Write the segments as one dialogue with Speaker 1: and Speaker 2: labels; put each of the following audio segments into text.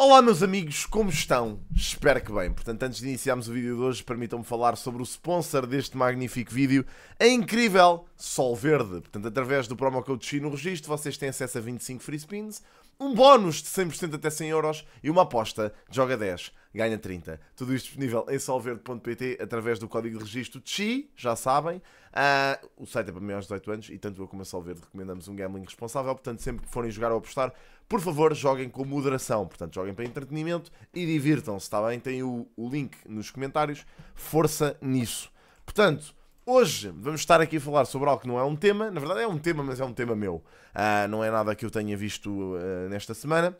Speaker 1: Olá, meus amigos, como estão? Espero que bem. Portanto, antes de iniciarmos o vídeo de hoje, permitam-me falar sobre o sponsor deste magnífico vídeo, a incrível Sol Verde. Portanto, através do promo code X no registro, vocês têm acesso a 25 free spins, um bónus de 100% até 100 euros e uma aposta. Joga 10, ganha 30. Tudo isto disponível em solverde.pt através do código de registro TCHI, já sabem. Uh, o site é para maiores de 18 anos e tanto eu como a Solverde recomendamos um gambling responsável. Portanto, sempre que forem jogar ou apostar, por favor, joguem com moderação. Portanto, joguem para entretenimento e divirtam-se, está bem? Tem o, o link nos comentários. Força nisso. Portanto, Hoje vamos estar aqui a falar sobre algo que não é um tema, na verdade é um tema, mas é um tema meu. Uh, não é nada que eu tenha visto uh, nesta semana,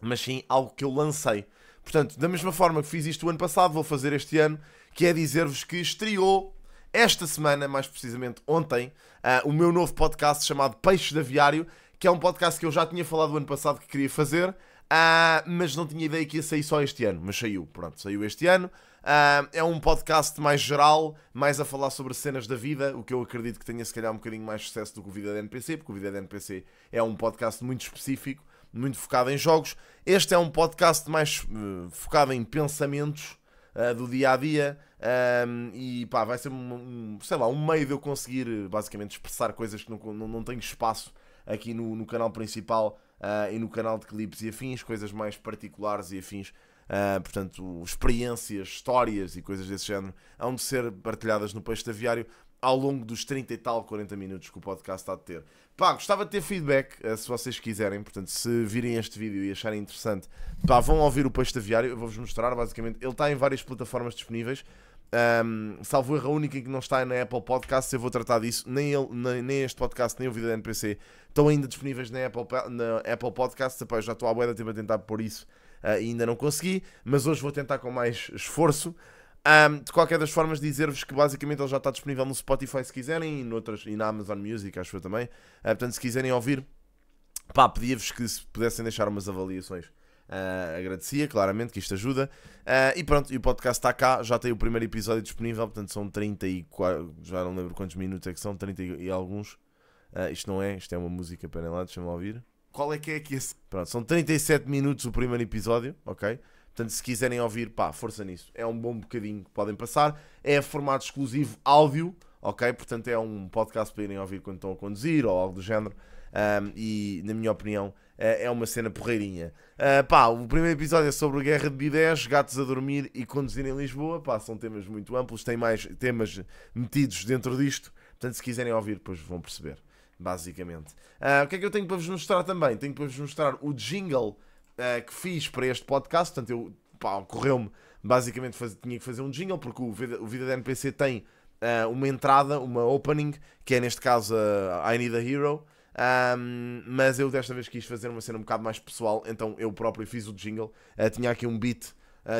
Speaker 1: mas sim algo que eu lancei. Portanto, da mesma forma que fiz isto o ano passado, vou fazer este ano, que é dizer-vos que estreou esta semana, mais precisamente ontem, uh, o meu novo podcast chamado Peixe de Aviário, que é um podcast que eu já tinha falado o ano passado que queria fazer, mas não tinha ideia que ia sair só este ano, mas saiu, pronto, saiu este ano. Uh, é um podcast mais geral, mais a falar sobre cenas da vida, o que eu acredito que tenha se calhar um bocadinho mais sucesso do que o Vida da NPC, porque o Vida da NPC é um podcast muito específico, muito focado em jogos. Este é um podcast mais uh, focado em pensamentos uh, do dia a dia e pá, vai ser um, um, sei lá, um meio de eu conseguir eh, basicamente expressar coisas que não, não, não tenho espaço aqui no, no canal principal ah, e no canal de clipes e afins, coisas mais particulares e afins ah, portanto, experiências, histórias e coisas desse género hão de ser partilhadas no peixe aviário ao longo dos 30 e tal, 40 minutos que o podcast está a ter. Pá, gostava de ter feedback, ah, se vocês quiserem. Portanto, se virem este vídeo e acharem interessante, pá, vão ouvir o Peixe Aviário. Eu vou-vos mostrar, basicamente. Ele está em várias plataformas disponíveis. Um, salvo erro, a única que não está é na Apple Podcasts. Eu vou tratar disso. Nem, ele, nem, nem, este podcast, nem o vídeo da NPC estão ainda disponíveis na Apple, na Apple Podcasts. Epá, eu já estou à boia tempo a tentar pôr isso uh, ainda não consegui, mas hoje vou tentar com mais esforço. Um, de qualquer das formas, dizer-vos que basicamente ele já está disponível no Spotify se quiserem e, noutras, e na Amazon Music, acho eu também. Uh, portanto, se quiserem ouvir, pá, pedia-vos que se pudessem deixar umas avaliações. Uh, agradecia, claramente, que isto ajuda. Uh, e pronto, e o podcast está cá, já tem o primeiro episódio disponível, portanto são 30 e já não lembro quantos minutos é que são, 30 e alguns. Uh, isto não é, isto é uma música, para lá, deixa-me ouvir qual é que é é esse. Pronto, são 37 minutos o primeiro episódio, ok? Portanto, se quiserem ouvir, pá, força nisso. É um bom bocadinho que podem passar. É formato exclusivo áudio, ok? Portanto, é um podcast para irem ouvir quando estão a conduzir ou algo do género. Um, e, na minha opinião, é, é uma cena porreirinha. Uh, pá, o primeiro episódio é sobre guerra de bidés, gatos a dormir e conduzir em Lisboa. Pá, são temas muito amplos, tem mais temas metidos dentro disto. Portanto, se quiserem ouvir, depois vão perceber basicamente. Uh, o que é que eu tenho para vos mostrar também? Tenho para vos mostrar o jingle uh, que fiz para este podcast. Portanto, eu, pá, ocorreu-me, basicamente, fazer, tinha que fazer um jingle, porque o Vida, o Vida da NPC tem uh, uma entrada, uma opening, que é neste caso a I Need a Hero. Um, mas eu desta vez quis fazer uma cena um bocado mais pessoal, então eu próprio fiz o jingle. tinha aqui um beat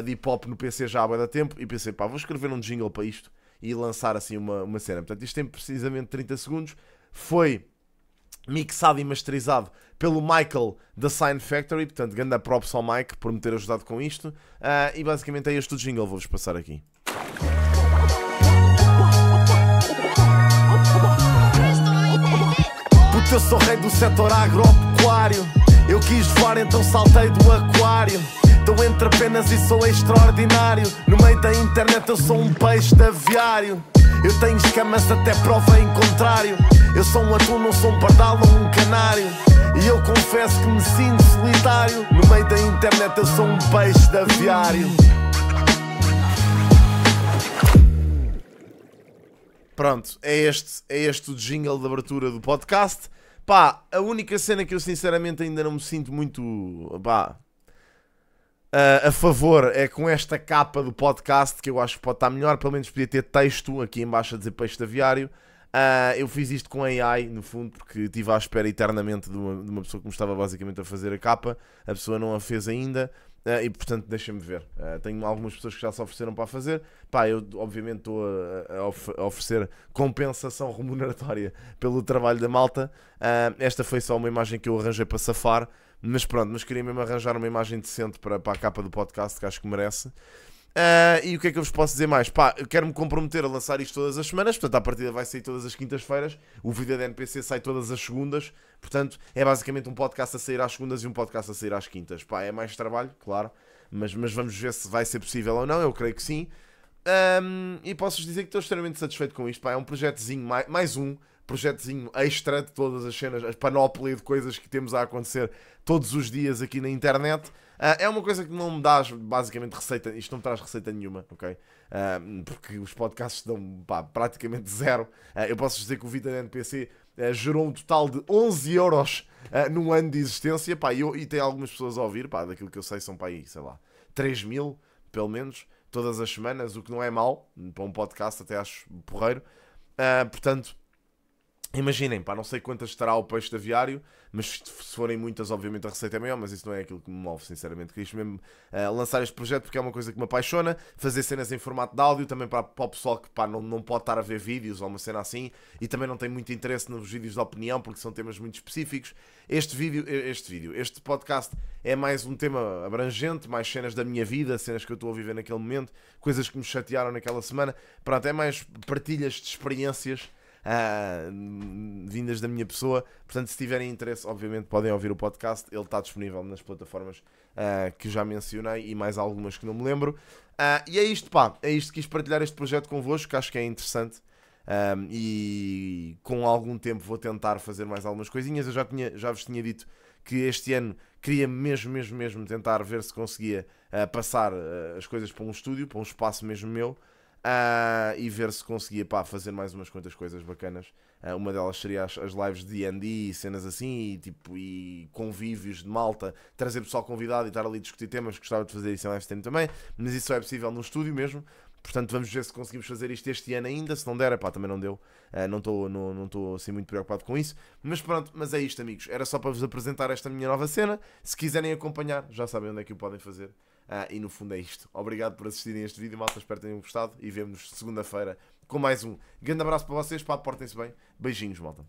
Speaker 1: de hip hop no PC já há bem da tempo e pensei, pá, vou escrever um jingle para isto e lançar assim uma, uma cena. Portanto, isto tem precisamente 30 segundos. Foi mixado e masterizado pelo Michael da Sign Factory, portanto, grande props ao Mike por me ter ajudado com isto. Uh, e basicamente é este o jingle, vou-vos passar aqui. Puta, eu sou rei do setor agropecuário. Eu quis voar, então saltei do aquário. Estou entre apenas e sou extraordinário. No meio da internet eu sou um peixe de aviário. Eu tenho escamas até prova em contrário. Eu sou um atum, não sou um pardal ou um canário. E eu confesso que me sinto solitário. No meio da internet eu sou um peixe da aviário. Pronto, é este, é este o jingle de abertura do podcast. Pá, a única cena que eu sinceramente ainda não me sinto muito pá, a, a favor é com esta capa do podcast, que eu acho que pode estar melhor. Pelo menos podia ter texto aqui embaixo a dizer peixe de aviário. Uh, eu fiz isto com AI, no fundo, porque estive à espera eternamente de uma, de uma, pessoa que me estava basicamente a fazer a capa. A pessoa não a fez ainda uh, e, portanto, deixa-me ver. Uh, tenho algumas pessoas que já se ofereceram para fazer. Pá, eu, obviamente, estou a, of a, oferecer compensação remuneratória pelo trabalho da malta. esta foi só uma imagem que eu arranjei para safar. Mas pronto, mas queria mesmo arranjar uma imagem decente para, para a capa do podcast, que acho que merece. Uh, e o que é que eu vos posso dizer mais? Pá, eu quero-me comprometer a lançar isto todas as semanas, portanto, a partida vai sair todas as quintas-feiras, o vídeo da NPC sai todas as segundas, portanto, é basicamente um podcast a sair às segundas e um podcast a sair às quintas. Pá, é mais trabalho, claro, mas, mas vamos ver se vai ser possível ou não, eu creio que sim. Um, e posso-vos dizer que estou extremamente satisfeito com isto, pá, é um projetozinho, mais, mais um, projetozinho extra de todas as cenas, a panóplia de coisas que temos a acontecer todos os dias aqui na internet. Uh, é uma coisa que não me dá basicamente receita, isto não me traz receita nenhuma, ok? Uh, porque os podcasts dão pá, praticamente zero. Uh, eu posso dizer que o Vita da NPC gerou um total de 11 euros num ano de existência, pá, eu, e tem algumas pessoas a ouvir, pá, daquilo que eu sei são para aí, sei lá, 3 mil, pelo menos, todas as semanas, o que não é mal para um podcast, até acho porreiro. portanto, Imaginem, pá, não sei quantas estará o peixe de aviário, mas se forem muitas, obviamente a receita é maior, mas isso não é aquilo que me move, sinceramente. Queria mesmo uh, lançar este projeto porque é uma coisa que me apaixona. Fazer cenas em formato de áudio também para, para o pessoal que pá, não, não pode estar a ver vídeos ou uma cena assim e também não tem muito interesse nos vídeos de opinião porque são temas muito específicos. Este vídeo, eh, este vídeo, este podcast é mais um tema abrangente, mais cenas da minha vida, cenas que eu estou a viver naquele momento, coisas que me chatearam naquela semana. Pronto, é mais partilhas de experiências uh, vindas da minha pessoa. Portanto, se tiverem interesse, obviamente podem ouvir o podcast. Ele está disponível nas plataformas uh, que já mencionei e mais algumas que não me lembro. Uh, e é isto, pá. É isto. que Quis partilhar este projeto convosco, que acho que é interessante. Um, e com algum tempo vou tentar fazer mais algumas coisinhas. Eu já, tinha, já vos tinha dito que este ano queria mesmo, mesmo, mesmo tentar ver se conseguia uh, passar uh, as coisas para um estúdio, para um espaço mesmo meu. Uh, e ver se conseguia pá, fazer mais umas quantas coisas bacanas. Uh, uma delas seria as, as lives de D&D e cenas assim, e, tipo, e convívios de malta, trazer pessoal convidado e estar ali a discutir temas. Gostava de fazer isso em live stream também, mas isso só é possível no estúdio mesmo. Portanto, vamos ver se conseguimos fazer isto este ano ainda. Se não der, pá, também não deu. Uh, não estou não, não assim muito preocupado com isso. Mas pronto, mas é isto, amigos. Era só para vos apresentar esta minha nova cena. Se quiserem acompanhar, já sabem onde é que o podem fazer. Ah, e no fundo é isto. Obrigado por assistirem este vídeo, malta. Espero que tenham gostado e vemos-nos segunda-feira com mais um. Grande abraço para vocês, pá, portem-se bem. Beijinhos, malta.